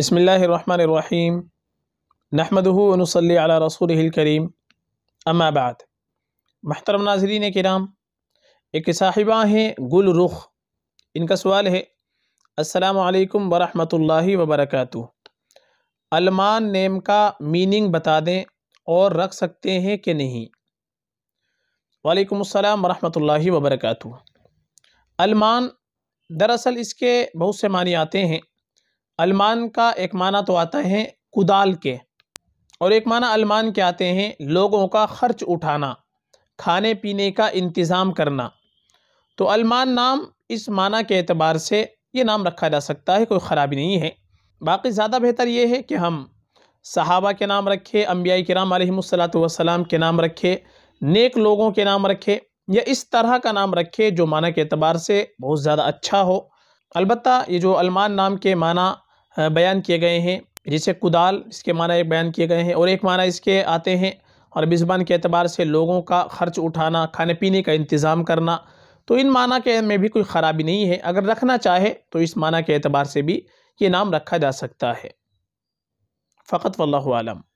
بسم اللہ الرحمن الرحیم نحمده و صلی علی رسوله رسول اما بعد محترم ناظرین کرام ایک صاحبہ ہیں گل رخ ان کا سوال ہے السلام علیکم ورحمۃ اللہ وبرکاتہ علمان نیم کا میننگ بتا دیں اور رکھ سکتے ہیں کہ نہیں وعلیکم السلام ورحمۃ اللہ وبرکاتہ علمان دراصل اس کے بہت سے معنی آتے ہیں المان کا ایک معنی تو آتا ہے کدال کے اور ایک معنی المان کے آتے ہیں لوگوں کا خرچ اٹھانا کھانے پینے کا انتظام کرنا تو المان نام اس معنی کے اعتبار سے یہ نام رکھا جا سکتا ہے کوئی خرابی نہیں ہے باقی زیادہ بہتر یہ ہے کہ ہم صحابہ کے نام رکھے انبیاء کرام علیہم السلام کے نام رکھے نیک لوگوں کے نام رکھے یا اس طرح کا نام رکھے جو معنی کے اعتبار سے بہت زیادہ اچھا ہو البتہ یہ جو المان نام کے معنی بیان کیے گئے ہیں جسے کدال اس کے معنی ایک بیان کیے گئے ہیں اور ایک معنی اس کے آتے ہیں اور بزبان کے اعتبار سے لوگوں کا خرچ اٹھانا کھانے پینے کا انتظام کرنا تو ان معنی کے میں بھی کوئی خرابی نہیں ہے اگر رکھنا چاہے تو اس معنی کے اعتبار سے بھی یہ نام رکھا جا سکتا ہے فقط واللہ عالم